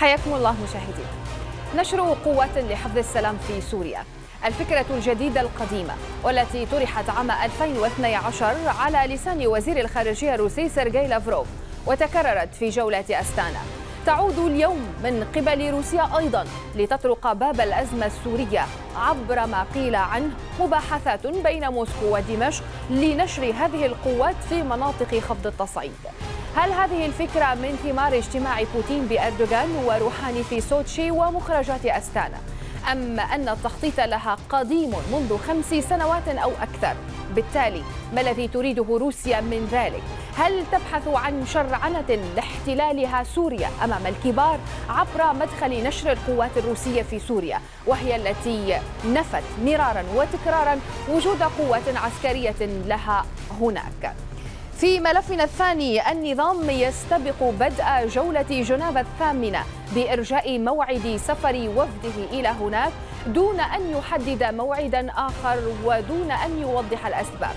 حياكم الله مشاهدينا نشر قوات لحفظ السلام في سوريا الفكرة الجديدة القديمة والتي طرحت عام 2012 على لسان وزير الخارجية الروسي سيرجي لافروف وتكررت في جولة أستانا تعود اليوم من قبل روسيا أيضا لتطرق باب الأزمة السورية عبر ما قيل عنه مباحثات بين موسكو ودمشق لنشر هذه القوات في مناطق خفض التصعيد هل هذه الفكرة من ثمار اجتماع بوتين بأردوغان وروحاني في سوتشي ومخرجات أستانا أم أن التخطيط لها قديم منذ خمس سنوات أو أكثر بالتالي ما الذي تريده روسيا من ذلك؟ هل تبحث عن شرعنة لاحتلالها سوريا أمام الكبار عبر مدخل نشر القوات الروسية في سوريا وهي التي نفت مرارا وتكرارا وجود قوات عسكرية لها هناك؟ في ملفنا الثاني النظام يستبق بدء جولة جنيف الثامنة بإرجاء موعد سفر وفده إلى هناك دون أن يحدد موعدا آخر ودون أن يوضح الأسباب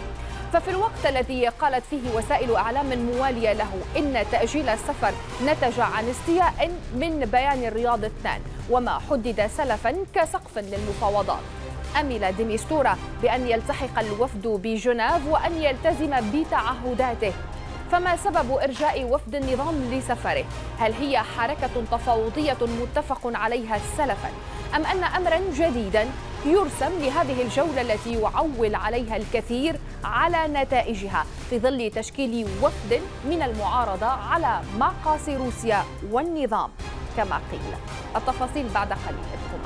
ففي الوقت الذي قالت فيه وسائل أعلام موالية له إن تأجيل السفر نتج عن استياء من بيان الرياض اثنان وما حدد سلفا كسقف للمفاوضات أمل ديميستورا بأن يلتحق الوفد بجنيف وأن يلتزم بتعهداته فما سبب إرجاء وفد النظام لسفره؟ هل هي حركة تفاوضية متفق عليها سلفا؟ أم أن أمرا جديدا يرسم لهذه الجولة التي يعول عليها الكثير على نتائجها في ظل تشكيل وفد من المعارضة على مقاس روسيا والنظام كما قيل التفاصيل بعد قليل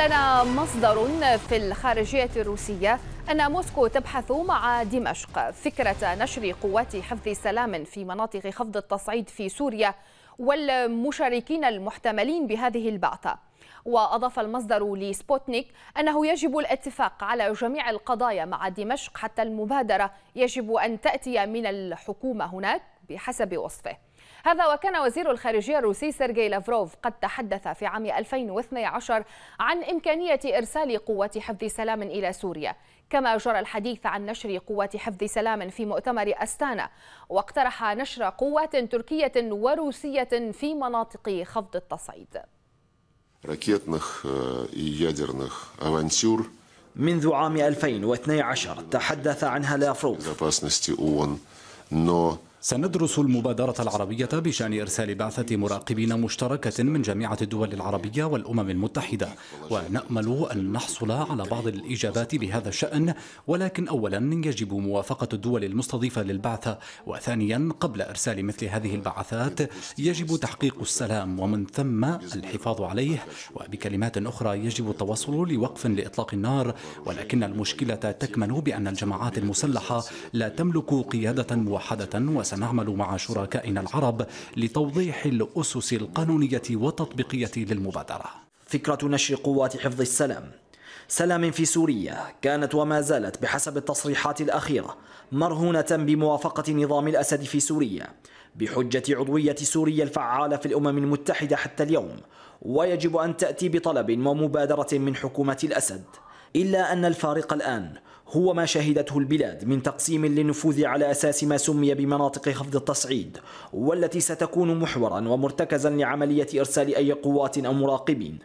أعلن مصدر في الخارجية الروسية أن موسكو تبحث مع دمشق فكرة نشر قوات حفظ السلام في مناطق خفض التصعيد في سوريا والمشاركين المحتملين بهذه البعثة وأضاف المصدر لسبوتنيك أنه يجب الاتفاق على جميع القضايا مع دمشق حتى المبادرة يجب أن تأتي من الحكومة هناك بحسب وصفه هذا وكان وزير الخارجية الروسي سيرجي لافروف قد تحدث في عام 2012 عن إمكانية إرسال قوات حفظ سلام إلى سوريا كما جرى الحديث عن نشر قوات حفظ سلام في مؤتمر أستانا واقترح نشر قوات تركية وروسية في مناطق خفض التصعيد آه، منذ عام 2012 تحدث عنها لافروف. سندرس المبادرة العربية بشأن إرسال بعثة مراقبين مشتركة من جامعة الدول العربية والأمم المتحدة ونأمل أن نحصل على بعض الإجابات بهذا الشأن ولكن أولا يجب موافقة الدول المستضيفة للبعثة وثانيا قبل إرسال مثل هذه البعثات يجب تحقيق السلام ومن ثم الحفاظ عليه وبكلمات أخرى يجب التوصل لوقف لإطلاق النار ولكن المشكلة تكمن بأن الجماعات المسلحة لا تملك قيادة موحدة وسنعمل مع شركائنا العرب لتوضيح الأسس القانونية والتطبيقية للمبادرة فكرة نشر قوات حفظ السلام سلام في سوريا كانت وما زالت بحسب التصريحات الأخيرة مرهونة بموافقة نظام الأسد في سوريا بحجة عضوية سوريا الفعالة في الأمم المتحدة حتى اليوم ويجب أن تأتي بطلب ومبادرة من حكومة الأسد إلا أن الفارق الآن هو ما شهدته البلاد من تقسيم للنفوذ على أساس ما سمي بمناطق خفض التصعيد والتي ستكون محورا ومرتكزا لعملية إرسال أي قوات أو مراقبين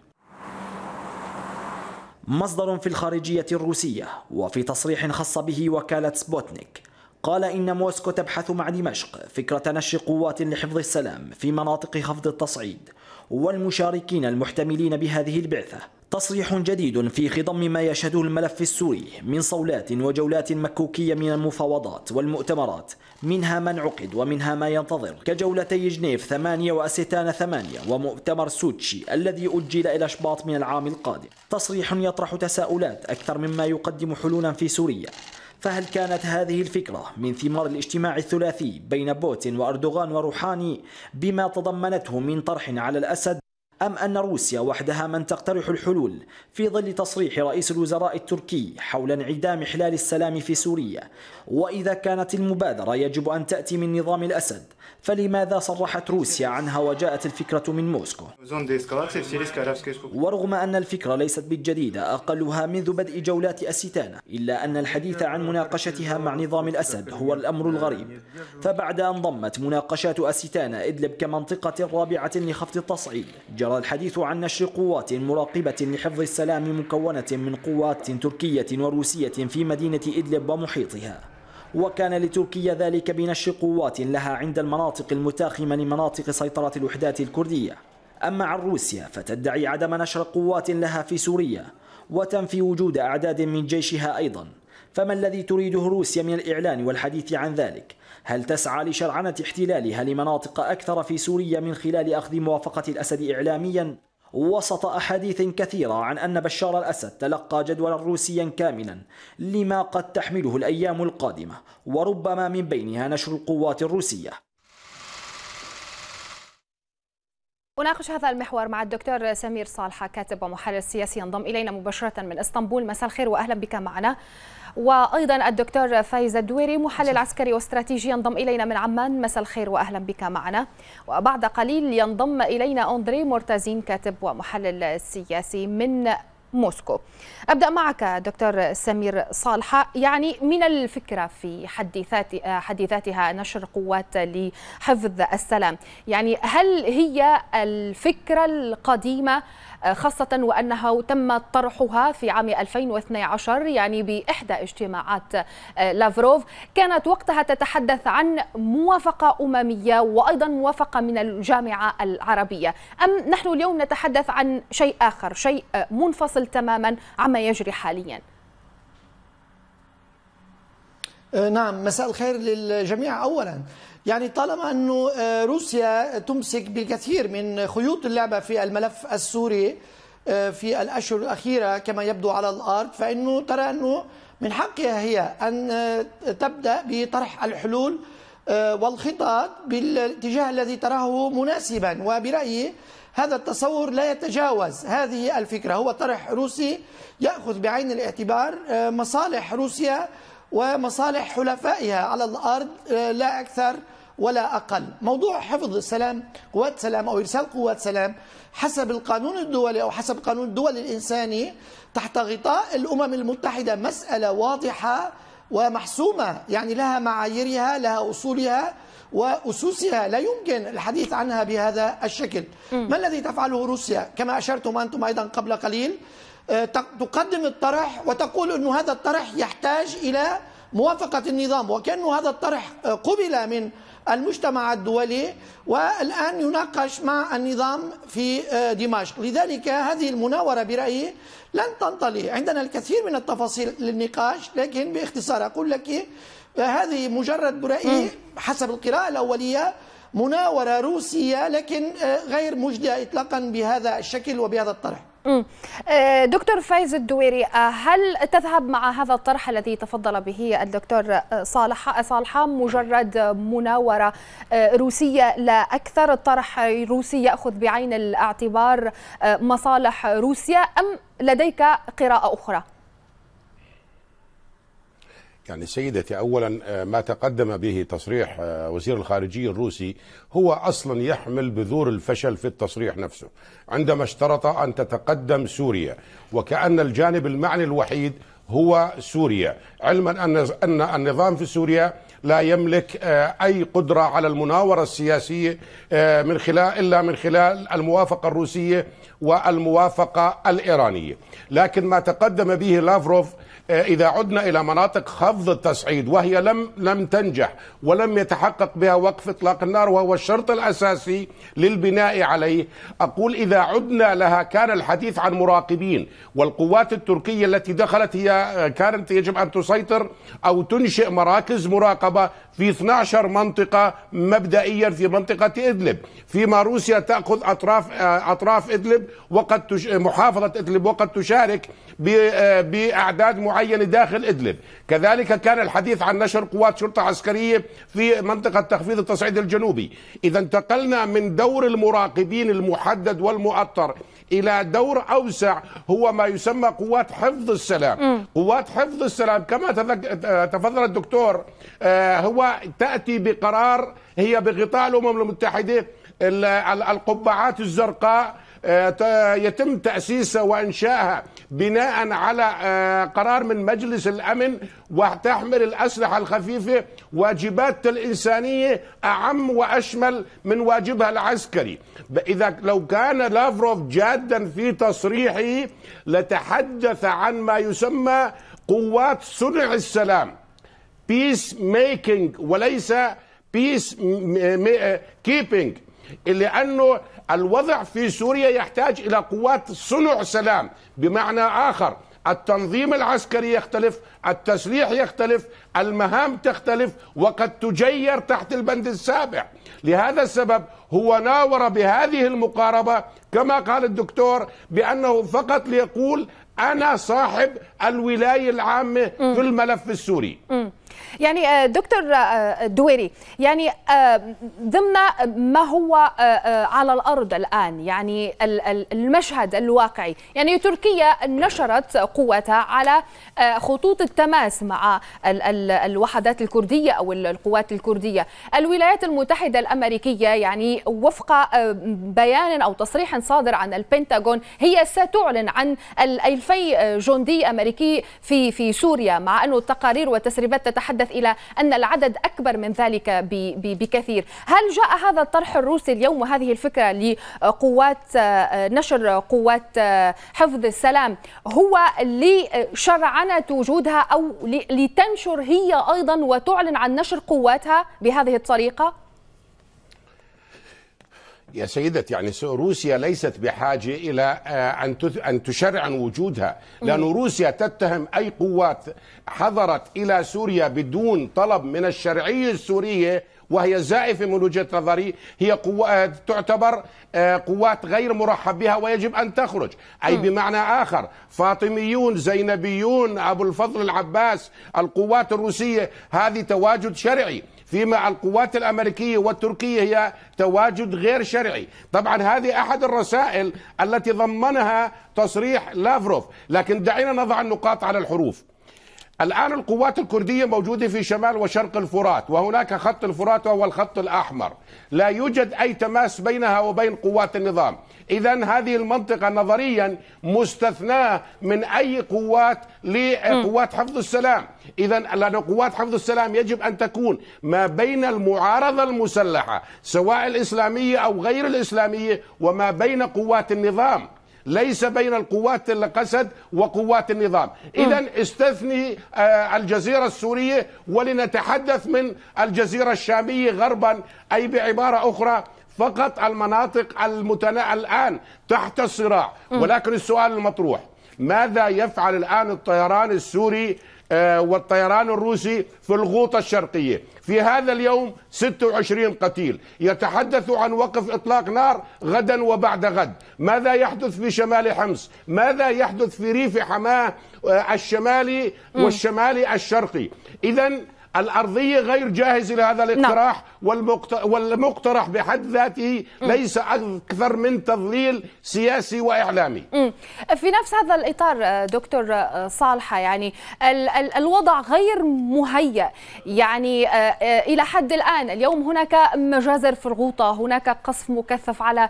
مصدر في الخارجية الروسية وفي تصريح خاص به وكالة سبوتنيك قال إن موسكو تبحث مع دمشق فكرة نشر قوات لحفظ السلام في مناطق خفض التصعيد والمشاركين المحتملين بهذه البعثة تصريح جديد في خضم ما يشهده الملف السوري من صولات وجولات مكوكية من المفاوضات والمؤتمرات منها ما انعقد ومنها ما ينتظر كجولتي جنيف 8 وأستان 8 ومؤتمر سوتشي الذي أجل إلى شباط من العام القادم تصريح يطرح تساؤلات أكثر مما يقدم حلولا في سوريا فهل كانت هذه الفكرة من ثمار الاجتماع الثلاثي بين بوتين وأردوغان وروحاني بما تضمنته من طرح على الأسد أم أن روسيا وحدها من تقترح الحلول في ظل تصريح رئيس الوزراء التركي حول انعدام حلال السلام في سوريا وإذا كانت المبادرة يجب أن تأتي من نظام الأسد فلماذا صرحت روسيا عنها وجاءت الفكرة من موسكو ورغم أن الفكرة ليست بالجديدة أقلها منذ بدء جولات أسيتانا إلا أن الحديث عن مناقشتها مع نظام الأسد هو الأمر الغريب فبعد أن ضمت مناقشات أسيتانا إدلب كمنطقة رابعة لخفض التصعيد جرى الحديث عن نشر قوات مراقبة لحفظ السلام مكونة من قوات تركية وروسية في مدينة إدلب ومحيطها وكان لتركيا ذلك بنشر قوات لها عند المناطق المتاخمة لمناطق سيطرة الوحدات الكردية أما عن روسيا فتدعي عدم نشر قوات لها في سوريا وتنفي وجود أعداد من جيشها أيضا فما الذي تريده روسيا من الإعلان والحديث عن ذلك؟ هل تسعى لشرعنة احتلالها لمناطق أكثر في سوريا من خلال أخذ موافقة الأسد إعلامياً؟ وسط أحاديث كثيرة عن أن بشار الأسد تلقى جدولا روسيا كاملا لما قد تحمله الأيام القادمة وربما من بينها نشر القوات الروسية أناقش هذا المحور مع الدكتور سمير صالحة كاتب ومحلل سياسي ينضم إلينا مباشرة من اسطنبول مساء الخير وأهلا بك معنا وأيضا الدكتور فايز الدويري محلل عسكري واستراتيجي ينضم إلينا من عمان مساء الخير وأهلا بك معنا وبعد قليل ينضم إلينا أندري مرتزين كاتب ومحلل سياسي من موسكو أبدأ معك دكتور سمير صالحة يعني من الفكرة في حد ذاتها نشر قوات لحفظ السلام يعني هل هي الفكرة القديمة خاصة وأنها تم طرحها في عام 2012 يعني بإحدى اجتماعات آه، لافروف كانت وقتها تتحدث عن موافقة أممية وأيضا موافقة من الجامعة العربية أم نحن اليوم نتحدث عن شيء آخر شيء آه، منفصل منفصل تماما عما يجري حاليا أه، نعم مساء الخير للجميع اولا يعني طالما انه أه، روسيا تمسك بالكثير من خيوط اللعبه في الملف السوري أه، في الاشهر الاخيره كما يبدو على الارض فانه ترى انه من حقها هي ان تبدا بطرح الحلول آه، والخطط بالاتجاه الذي تراه مناسبا وبرأيي هذا التصور لا يتجاوز هذه الفكرة هو طرح روسي يأخذ بعين الاعتبار آه، مصالح روسيا ومصالح حلفائها على الأرض آه، لا أكثر ولا أقل موضوع حفظ السلام قوات سلام أو إرسال قوات سلام حسب القانون الدولي أو حسب قانون الدول الإنساني تحت غطاء الأمم المتحدة مسألة واضحة ومحسومة يعني لها معاييرها لها أصولها وأسوسها لا يمكن الحديث عنها بهذا الشكل ما الذي تفعله روسيا كما أشرتم أنتم أيضا قبل قليل آه، تقدم الطرح وتقول أن هذا الطرح يحتاج إلى موافقة النظام وكأن هذا الطرح آه، قبل من المجتمع الدولي والآن يناقش مع النظام في آه، دمشق لذلك هذه المناورة برأيي لن تنطلي عندنا الكثير من التفاصيل للنقاش لكن باختصار أقول لك آه، هذه مجرد برأيي حسب القراءة الأولية مناورة روسية لكن آه، غير مجدية إطلاقا بهذا الشكل وبهذا الطرح آه، دكتور فايز الدويري آه، هل تذهب مع هذا الطرح الذي تفضل به الدكتور آه، صالح صالحة مجرد مناورة روسية لا أكثر الطرح الروسي يأخذ بعين الاعتبار مصالح روسيا أم لديك قراءة أخرى؟ يعني سيدتي اولا آه، ما تقدم به تصريح آه، وزير الخارجيه الروسي هو اصلا يحمل بذور الفشل في التصريح نفسه عندما اشترط ان تتقدم سوريا وكان الجانب المعني الوحيد هو سوريا علما ان ان النظام في سوريا لا يملك آه، اي قدره على المناوره السياسيه من خلال الا من خلال الموافقه الروسيه والموافقه الايرانيه لكن ما تقدم به لافروف اذا عدنا الى مناطق خفض التصعيد وهي لم لم تنجح ولم يتحقق بها وقف اطلاق النار وهو الشرط الاساسي للبناء عليه اقول اذا عدنا لها كان الحديث عن مراقبين والقوات التركيه التي دخلت هي آه، كانت يجب ان تسيطر او تنشئ مراكز مراقبه في 12 منطقه مبدئيا في منطقه ادلب فيما روسيا تاخذ اطراف آه، اطراف ادلب وقد محافظه ادلب وقد تشارك آه، باعداد معينه معينة داخل إدلب كذلك كان الحديث عن نشر قوات شرطة عسكرية في منطقة تخفيض التصعيد الجنوبي إذا انتقلنا من دور المراقبين المحدد والمؤطر إلى دور أوسع هو ما يسمى قوات حفظ السلام م. قوات حفظ السلام كما تفضل الدكتور آه، هو تأتي بقرار هي بغطاء الأمم المتحدة القبعات الزرقاء آه، يتم تأسيسها وإنشائها بناء على آه، قرار من مجلس الأمن وتحمل الأسلحة الخفيفة واجبات الإنسانية أعم وأشمل من واجبها العسكري إذا لو كان لافروف جادا في تصريحه لتحدث عن ما يسمى قوات صنع السلام بيس making وليس بيس كيبينج لأنه الوضع في سوريا يحتاج إلى قوات صنع سلام بمعنى آخر التنظيم العسكري يختلف التسليح يختلف المهام تختلف وقد تجير تحت البند السابع لهذا السبب هو ناور بهذه المقاربة كما قال الدكتور بأنه فقط ليقول أنا صاحب الولاية العامة في الملف السوري يعني آه، دكتور آه، آه، دويري يعني ضمن ما هو على الارض الان يعني المشهد الواقعي يعني تركيا نشرت قوتها على خطوط التماس مع الوحدات الكرديه او القوات الكرديه الولايات المتحده الامريكيه يعني وفق بيان او تصريح صادر عن البنتاغون هي ستعلن عن 2000 جندي امريكي في في سوريا مع انه التقارير والتسريبات تتحدث نتحدث إلى أن العدد أكبر من ذلك بكثير هل جاء هذا الطرح الروسي اليوم وهذه الفكرة لقوات آه، نشر قوات آه، حفظ السلام هو لشرعنة وجودها أو لتنشر هي أيضا وتعلن عن نشر قواتها بهذه الطريقة يا سيدتي يعني روسيا ليست بحاجة إلى آه، أن أن تشرع عن وجودها لأن روسيا تتهم أي قوات حضرت إلى سوريا بدون طلب من الشرعية السورية وهي زائفة من وجهة نظري هي قوة آه، تعتبر آه، قوات غير مرحب بها ويجب أن تخرج أي بمعنى آخر فاطميون زينبيون أبو الفضل العباس القوات الروسية هذه تواجد شرعي فيما القوات الأمريكية والتركية هي تواجد غير شرعي طبعا هذه أحد الرسائل التي ضمنها تصريح لافروف لكن دعينا نضع النقاط على الحروف الآن القوات الكردية موجودة في شمال وشرق الفرات وهناك خط الفرات وهو الخط الأحمر لا يوجد أي تماس بينها وبين قوات النظام إذا هذه المنطقة نظريا مستثناة من أي قوات لقوات حفظ السلام إذا لأن قوات حفظ السلام يجب أن تكون ما بين المعارضة المسلحة سواء الإسلامية أو غير الإسلامية وما بين قوات النظام ليس بين القوات القسد وقوات النظام إذا استثني آه، الجزيرة السورية ولنتحدث من الجزيرة الشامية غربا أي بعبارة أخرى فقط المناطق المتنا الآن تحت الصراع ولكن السؤال المطروح ماذا يفعل الآن الطيران السوري آه، والطيران الروسي في الغوطة الشرقية في هذا اليوم 26 قتيل يتحدث عن وقف إطلاق نار غدا وبعد غد ماذا يحدث في شمال حمص ماذا يحدث في ريف حماه آه، الشمالي والشمالي الشرقي إذا الأرضية غير جاهزة لهذا نعم. الاقتراح نعم. والمقترح بحد ذاته ليس أكثر من تضليل سياسي وإعلامي في نفس هذا الإطار آه، دكتور آه، صالحة يعني الوضع غير مهيأ يعني آه، إلى حد الآن اليوم هناك مجازر في الغوطة هناك قصف مكثف على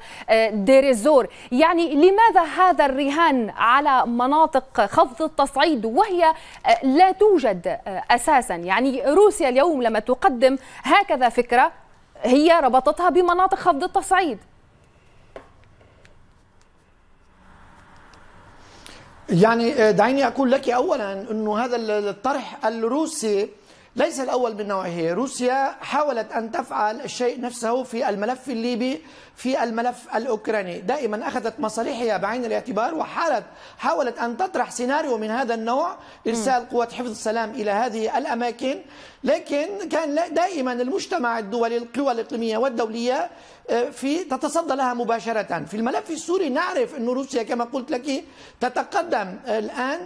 دير الزور يعني لماذا هذا الرهان على مناطق خفض التصعيد وهي لا توجد أساسا يعني روسيا اليوم لما تقدم هكذا فكرة هي ربطتها بمناطق خفض التصعيد يعني آه، دعيني اقول لك اولا انه هذا الطرح الروسي ليس الأول من نوعه روسيا حاولت أن تفعل الشيء نفسه في الملف الليبي في الملف الأوكراني دائما أخذت مصالحها بعين الاعتبار وحالت حاولت أن تطرح سيناريو من هذا النوع إرسال قوات حفظ السلام إلى هذه الأماكن لكن كان دائما المجتمع الدولي القوى الإقليمية والدولية آه، في تتصدى لها مباشرة في الملف السوري نعرف أن روسيا كما قلت لك تتقدم الآن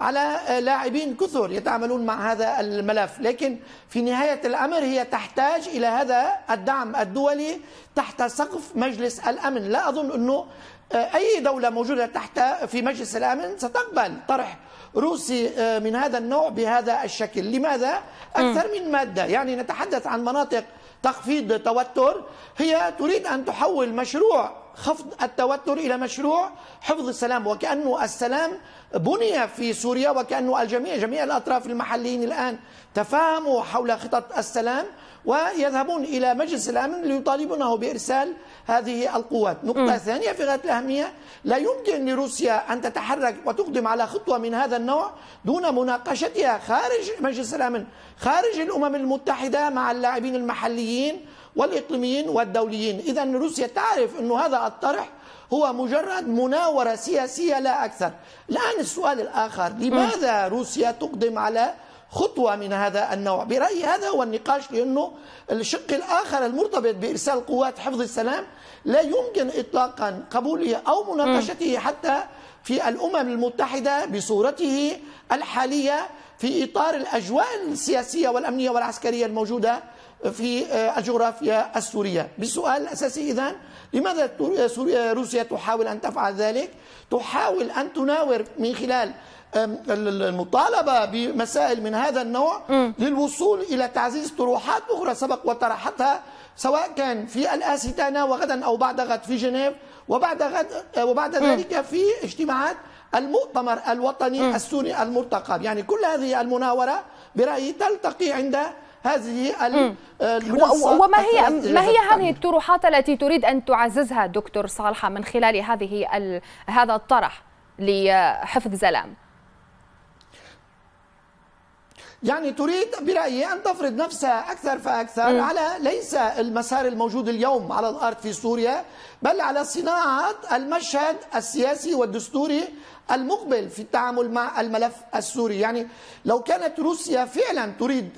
على لاعبين كثر يتعاملون مع هذا الملف لكن في نهاية الأمر هي تحتاج إلى هذا الدعم الدولي تحت سقف مجلس الأمن لا أظن أنه آه، أي دولة موجودة تحت آه، في مجلس الأمن ستقبل طرح روسي من هذا النوع بهذا الشكل لماذا؟ أكثر من مادة يعني نتحدث عن مناطق تخفيض التوتر هي تريد أن تحول مشروع خفض التوتر إلى مشروع حفظ السلام وكأنه السلام بني في سوريا وكأنه الجميع جميع الأطراف المحليين الآن تفاهموا حول خطط السلام ويذهبون إلى مجلس الأمن ليطالبونه بإرسال هذه القوات نقطة م. ثانية في غاية الأهمية لا يمكن لروسيا أن تتحرك وتقدم على خطوة من هذا النوع دون مناقشتها خارج مجلس الأمن خارج الأمم المتحدة مع اللاعبين المحليين والإقليميين والدوليين إذا روسيا تعرف أن هذا الطرح هو مجرد مناورة سياسية لا أكثر الآن السؤال الآخر لماذا روسيا تقدم على خطوة من هذا النوع برأيي هذا هو النقاش لأنه الشق الآخر المرتبط بإرسال قوات حفظ السلام لا يمكن إطلاقا قبوله أو مناقشته حتى في الأمم المتحدة بصورته الحالية في إطار الأجواء السياسية والأمنية والعسكرية الموجودة في آه، الجغرافيا السورية بالسؤال الأساسي إذا لماذا روسيا تحاول أن تفعل ذلك؟ تحاول أن تناور من خلال المطالبة بمسائل من هذا النوع للوصول إلى تعزيز طروحات أخرى سبق وطرحتها سواء كان في الآستانة وغدا أو بعد غد في جنيف وبعد غد آه، وبعد ذلك في اجتماعات المؤتمر الوطني السوري المرتقب يعني كل هذه المناورة برأيي تلتقي عند هذه آه، وما هي ما هي هذه الطروحات التي تريد ان تعززها دكتور صالحه من خلال هذه هذا الطرح لحفظ زلام؟ يعني تريد برأيي أن تفرض نفسها أكثر فأكثر م. على ليس المسار الموجود اليوم على الأرض في سوريا بل على صناعة المشهد السياسي والدستوري المقبل في التعامل مع الملف السوري يعني لو كانت روسيا فعلا تريد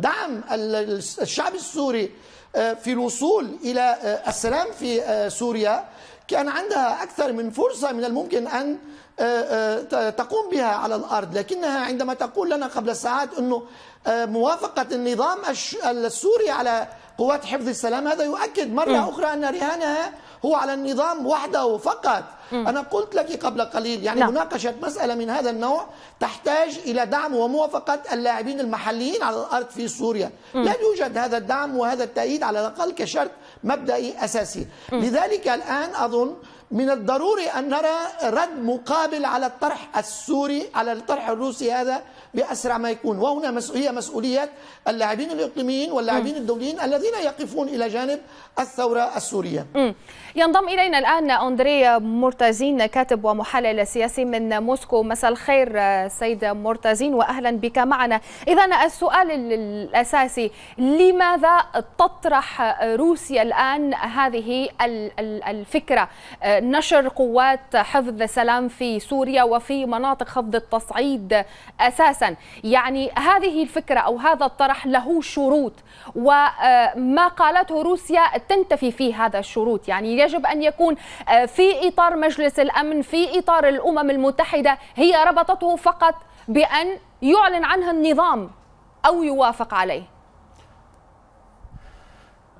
دعم الشعب السوري آه، في الوصول إلى آه، السلام في آه، سوريا كان عندها أكثر من فرصة من الممكن أن آه، آه، تقوم بها على الأرض لكنها عندما تقول لنا قبل ساعات أنه آه، موافقة النظام السوري على قوات حفظ السلام هذا يؤكد مرة أخرى أن رهانها هو على النظام وحده فقط أنا قلت لك قبل قليل يعني نعم. مناقشة مسألة من هذا النوع تحتاج إلى دعم وموافقة اللاعبين المحليين على الأرض في سوريا لا يوجد هذا الدعم وهذا التأييد على الأقل كشرط مبدئي أساسي لذلك الآن أظن من الضروري أن نرى رد مقابل على الطرح السوري على الطرح الروسي هذا بأسرع ما يكون وهنا مسؤولية مسؤوليات اللاعبين الإقليميين واللاعبين الدوليين الذين يقفون إلى جانب الثورة السورية م. ينضم إلينا الآن اندريا مرتزين كاتب ومحلل سياسي من موسكو مساء الخير سيد مرتزين وأهلا بك معنا إذا السؤال الأساسي لماذا تطرح روسيا الآن هذه الفكرة نشر قوات حفظ السلام في سوريا وفي مناطق خفض التصعيد اساسا يعني هذه الفكره او هذا الطرح له شروط وما قالته روسيا تنتفي فيه هذا الشروط يعني يجب ان يكون آه، في اطار مجلس الامن في اطار الامم المتحده هي ربطته فقط بان يعلن عنها النظام او يوافق عليه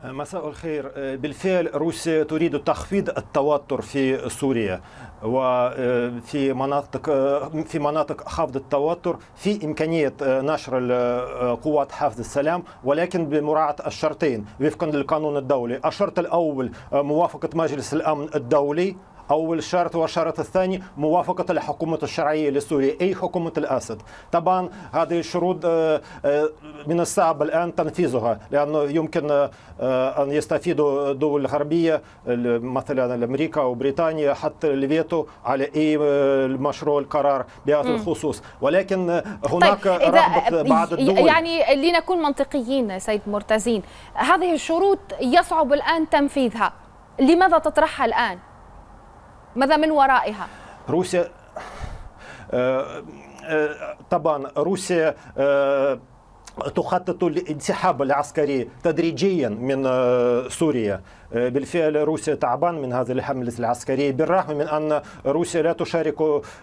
مساء الخير آه، بالفعل روسيا تريد تخفيض التوتر في سوريا وفي مناطق آه، في مناطق خفض آه، التوتر في إمكانية نشر قوات حفظ السلام ولكن بمراعاة الشرطين وفقا للقانون الدولي الشرط الأول موافقة مجلس الأمن الدولي أول شرط والشرط الثاني موافقة الحكومة الشرعية لسوريا أي حكومة الأسد طبعا هذه الشروط آه، آه، من الصعب الآن تنفيذها لأنه يمكن آه، أن يستفيدوا دول الغربية مثلا أو وبريطانيا حتى الفيتو على أي مشروع القرار بهذا الخصوص ولكن طيب، هناك طيب رغبة بعض الدول يعني لنكون منطقيين سيد مرتزين هذه الشروط يصعب الآن تنفيذها لماذا تطرحها الآن؟ ماذا من ورائها؟ روسيا آه، آه، طبعا روسيا آه، تخطط للانسحاب العسكري تدريجيا من سوريا بالفعل روسيا تعبان من هذه الحملة العسكرية بالرغم من أن روسيا لا تشارك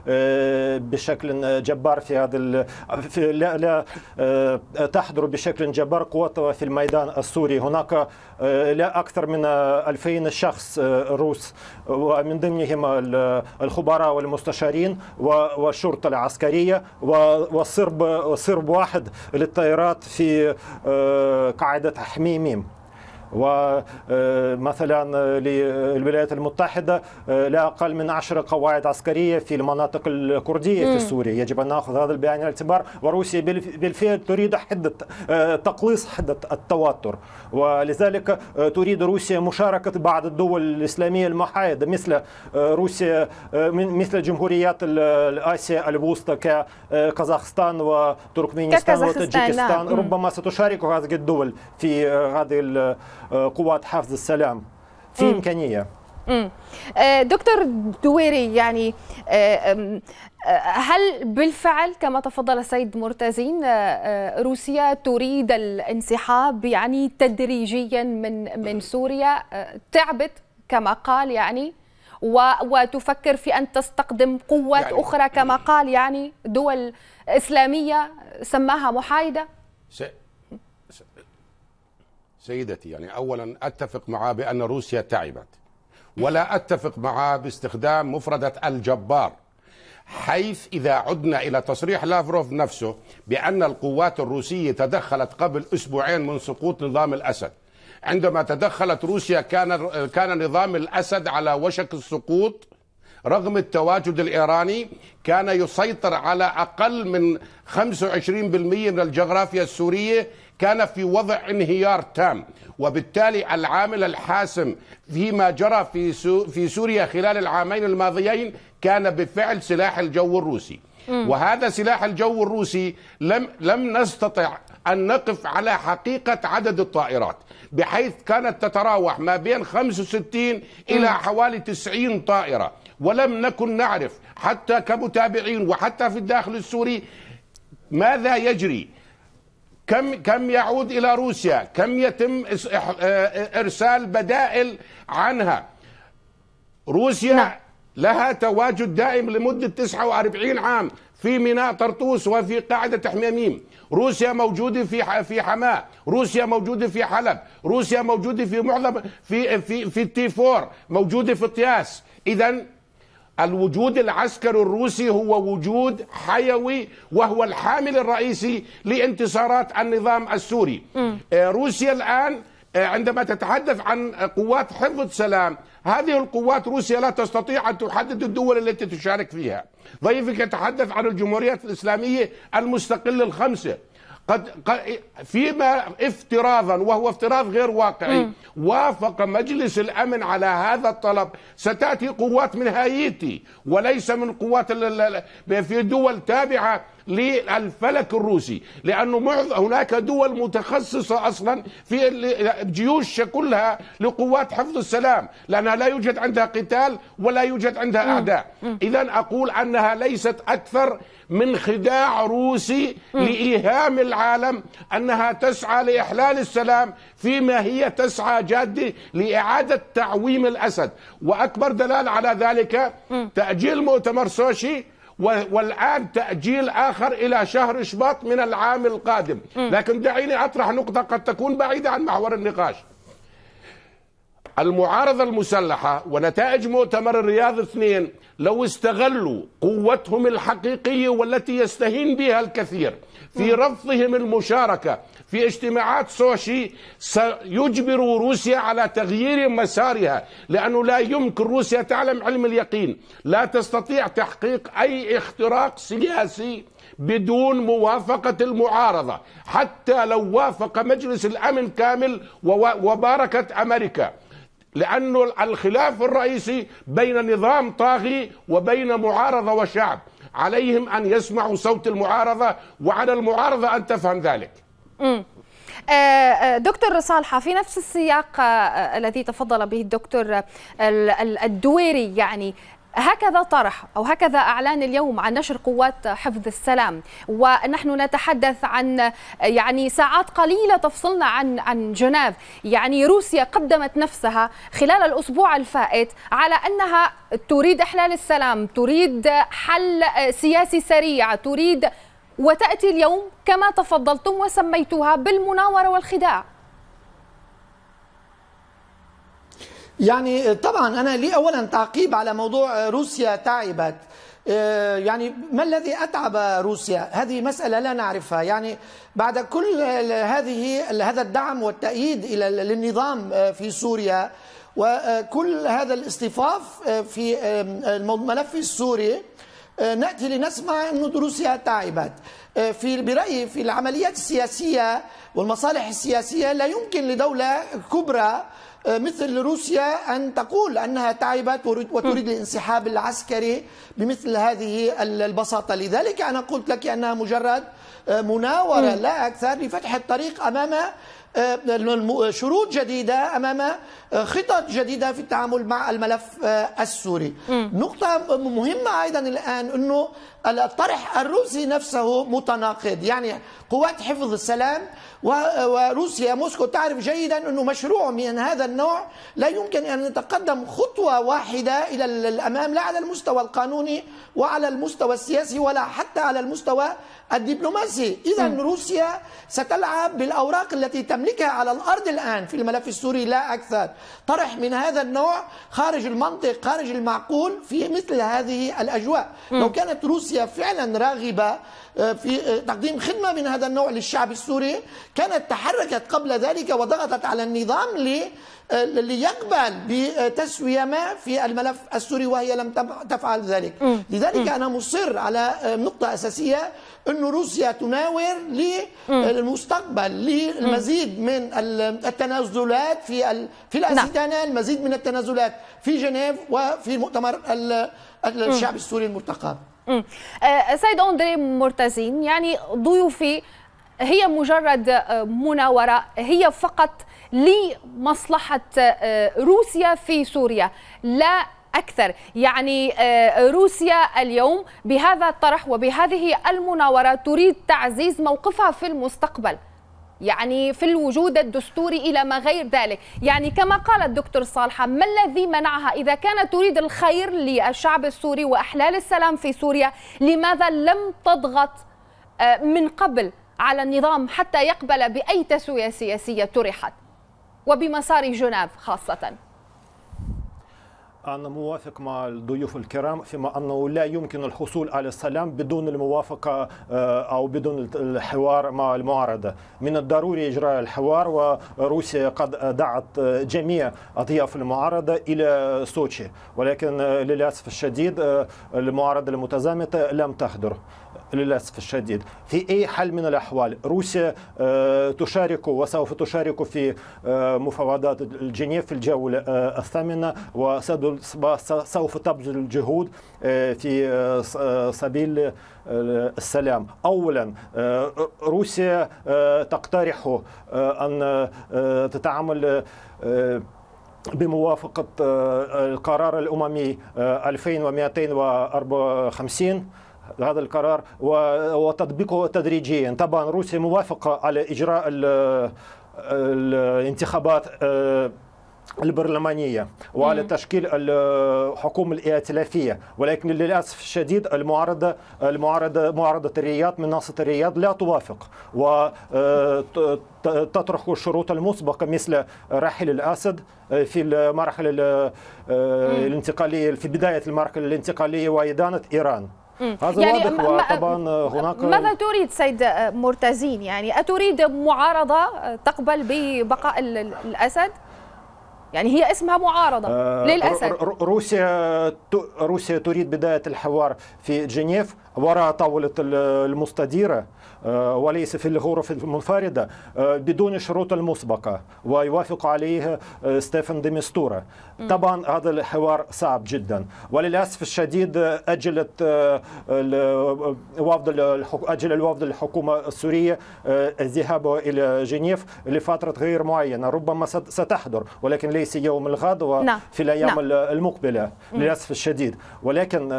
آه، بشكل جبار في هذا في لا, لا آه، تحضر بشكل جبار قوتها في الميدان السوري هناك آه، لا أكثر من 2000 شخص روس ومن ضمنهم الخبراء والمستشارين والشرطة العسكرية وصرب صرب واحد للطائرات في قاعدة حميميم ومثلا آه، للولايات المتحدة آه، لا أقل من عشر قواعد عسكرية في المناطق الكردية في سوريا يجب أن نأخذ هذا بعين الاعتبار وروسيا بالفعل تريد حدة آه، تقليص حدة التوتر ولذلك تريد روسيا مشاركة بعض الدول الإسلامية المحايدة مثل روسيا مثل جمهوريات آسيا الوسطى كازاخستان وتركمانستان وتاجيكستان نعم. ربما ستشارك هذه الدول في هذه آه، قوات حفظ السلام في امكانيه آه، دكتور دويري يعني آه، هل بالفعل كما تفضل السيد مرتزين روسيا تريد الانسحاب يعني تدريجيا من من سوريا تعبت كما قال يعني وتفكر في ان تستقدم قوات يعني اخرى كما قال يعني دول اسلاميه سماها محايده سيدتي يعني اولا اتفق معاه بان روسيا تعبت ولا اتفق معاه باستخدام مفرده الجبار حيث اذا عدنا الى تصريح لافروف نفسه بان القوات الروسيه تدخلت قبل اسبوعين من سقوط نظام الاسد عندما تدخلت روسيا كان كان نظام الاسد على وشك السقوط رغم التواجد الايراني كان يسيطر على اقل من 25% من الجغرافيا السوريه كان في وضع انهيار تام وبالتالي العامل الحاسم فيما جرى في في سوريا خلال العامين الماضيين كان بفعل سلاح الجو الروسي وهذا سلاح الجو الروسي لم لم نستطع أن نقف على حقيقة عدد الطائرات بحيث كانت تتراوح ما بين 65 إلى حوالي 90 طائرة ولم نكن نعرف حتى كمتابعين وحتى في الداخل السوري ماذا يجري كم كم يعود الى روسيا كم يتم آه، آه، ارسال بدائل عنها روسيا نعم. لها تواجد دائم لمده 49 عام في ميناء طرطوس وفي قاعده حميميم روسيا موجوده في في حماه روسيا موجوده في حلب روسيا موجوده في معظم في في في 4 موجوده في طياس اذا الوجود العسكري الروسي هو وجود حيوي وهو الحامل الرئيسي لانتصارات النظام السوري م. آه، روسيا الآن آه، عندما تتحدث عن قوات حفظ سلام هذه القوات روسيا لا تستطيع أن تحدد الدول التي تشارك فيها ضيفك يتحدث عن الجمهوريات الإسلامية المستقلة الخمسة قد فيما افتراضا وهو افتراض غير واقعي م. وافق مجلس الامن على هذا الطلب ستاتي قوات من هايتي وليس من قوات في دول تابعه للفلك الروسي لانه هناك دول متخصصه اصلا في جيوش كلها لقوات حفظ السلام لانها لا يوجد عندها قتال ولا يوجد عندها اعداء اذا اقول انها ليست اكثر من خداع روسي لايهام العالم انها تسعى لاحلال السلام فيما هي تسعى جاده لاعاده تعويم الاسد واكبر دلال على ذلك تاجيل مؤتمر سوشي والآن تأجيل آخر إلى شهر شباط من العام القادم لكن دعيني أطرح نقطة قد تكون بعيدة عن محور النقاش المعارضة المسلحة ونتائج مؤتمر الرياض اثنين لو استغلوا قوتهم الحقيقية والتي يستهين بها الكثير في رفضهم المشاركة في اجتماعات سوشي سيجبر روسيا على تغيير مسارها لأنه لا يمكن روسيا تعلم علم اليقين لا تستطيع تحقيق أي اختراق سياسي بدون موافقة المعارضة حتى لو وافق مجلس الأمن كامل وباركت أمريكا لأنه الخلاف الرئيسي بين نظام طاغي وبين معارضة وشعب عليهم أن يسمعوا صوت المعارضة وعلى المعارضة أن تفهم ذلك آه، آه، دكتور صالحة في نفس السياق آه، الذي تفضل به الدكتور الدويري يعني هكذا طرح او هكذا اعلان اليوم عن نشر قوات حفظ السلام ونحن نتحدث عن يعني ساعات قليله تفصلنا عن عن جنيف يعني روسيا قدمت نفسها خلال الاسبوع الفائت على انها تريد احلال السلام تريد حل سياسي سريع تريد وتأتي اليوم كما تفضلتم وسميتها بالمناورة والخداع يعني آه، طبعا أنا لي أولا تعقيب على موضوع آه، روسيا تعبت آه، يعني ما الذي أتعب روسيا هذه مسألة لا نعرفها يعني بعد كل هذه هذا الدعم والتأييد للنظام في سوريا وكل هذا الاصطفاف في الملف السوري آه، ناتي لنسمع انه روسيا تعبت آه، في برايي في العمليات السياسيه والمصالح السياسيه لا يمكن لدوله كبرى آه، مثل روسيا ان تقول انها تعبت وتريد الانسحاب العسكري بمثل هذه البساطه، لذلك انا قلت لك انها مجرد مناوره لا اكثر لفتح الطريق امام شروط جديدة أمام آه، خطط جديدة في التعامل مع الملف آه، السوري م. نقطة مهمة أيضا الآن أنه الطرح الروسي نفسه متناقض يعني قوات حفظ السلام وروسيا موسكو تعرف جيدا أنه مشروع من هذا النوع لا يمكن أن يتقدم خطوة واحدة إلى الأمام لا على المستوى القانوني وعلى المستوى السياسي ولا حتى على المستوى الدبلوماسي إذا روسيا ستلعب بالأوراق التي تملكها على الأرض الآن في الملف السوري لا أكثر طرح من هذا النوع خارج المنطق خارج المعقول في مثل هذه الأجواء م. لو كانت روسيا فعلا راغبة آه، في آه، تقديم خدمة من هذا النوع للشعب السوري كانت تحركت قبل ذلك وضغطت على النظام لي آه، ليقبل بتسوية ما في الملف السوري وهي لم تفعل ذلك لذلك أنا مصر على نقطة أساسية انه روسيا تناور للمستقبل للمزيد من التنازلات في في نعم. الاسيدانا المزيد من التنازلات في جنيف وفي مؤتمر الشعب السوري المرتقب آه، سيد أندري مرتزين يعني ضيوفي هي مجرد آه، مناورة هي فقط لمصلحة آه، روسيا في سوريا لا أكثر يعني آه، روسيا اليوم بهذا الطرح وبهذه المناورات تريد تعزيز موقفها في المستقبل يعني في الوجود الدستوري إلى ما غير ذلك يعني كما قال الدكتور صالحة ما الذي منعها إذا كانت تريد الخير للشعب السوري وأحلال السلام في سوريا لماذا لم تضغط آه، من قبل على النظام حتى يقبل بأي تسوية سياسية طرحت وبمسار جنيف خاصة أنا موافق مع الضيوف الكرام فيما أنه لا يمكن الحصول على السلام بدون الموافقة آه، أو بدون الحوار مع المعارضة من الضروري إجراء الحوار وروسيا قد دعت جميع أطياف المعارضة إلى سوتشي ولكن للأسف الشديد آه، المعارضة المتزامتة لم تحضر للأسف الشديد في أي حال من الأحوال روسيا آه، تشارك وسوف تشارك في آه، مفاوضات الجنيف في الجولة آه، الثامنة وسوف تبذل جهود في سبيل السلام أولا روسيا تقترح أن تتعامل بموافقة القرار الأممي 2254 هذا القرار وتطبيقه تدريجيا طبعا روسيا موافقة على إجراء الانتخابات آه، البرلمانيه وعلى تشكيل الحكومه الائتلافيه ولكن للاسف الشديد المعارضه المعارضه معارضه الرياض منصه الرياض لا توافق وتطرح آه، الشروط المسبقة مثل رحيل الأسد آه، في المرحلة الانتقالية في بداية المرحلة الانتقالية وإدانة إيران هذا يعني واضح وطبعا هناك ماذا تريد سيد مرتزين يعني أتريد معارضة تقبل ببقاء الأسد؟ يعني هي اسمها معارضه آه للاسد روسيا روسيا تريد بدايه الحوار في جنيف وراء طاوله المستديره آه، وليس في الغرف المنفردة آه، بدون شروط المسبقة ويوافق عليه آه، ستيفن ديمستورا طبعا هذا الحوار صعب جدا وللأسف الشديد أجلت الوفد أجل الوفد الحكومة السورية الذهاب إلى جنيف لفترة غير معينة ربما ستحضر ولكن ليس يوم الغد وفي نعم. الأيام نعم. المقبلة للأسف الشديد ولكن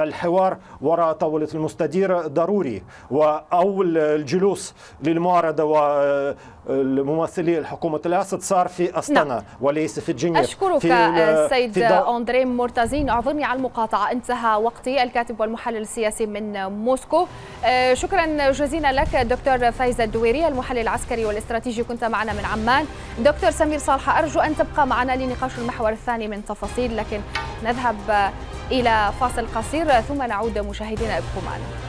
الحوار وراء طاولة المستدير ضروري وأ او الجلوس للمعارضه والممثلي الحكومه الاسد صار في استنا نعم. وليس في الجنيف اشكرك في السيد في اندري مرتزين اعذرني على المقاطعه انتهى وقتي الكاتب والمحلل السياسي من موسكو آه، شكرا جزيلا لك دكتور فايز الدويري المحلل العسكري والاستراتيجي كنت معنا من عمان دكتور سمير صالحه ارجو ان تبقى معنا لنقاش المحور الثاني من تفاصيل لكن نذهب الى فاصل قصير ثم نعود مشاهدينا ابقوا معنا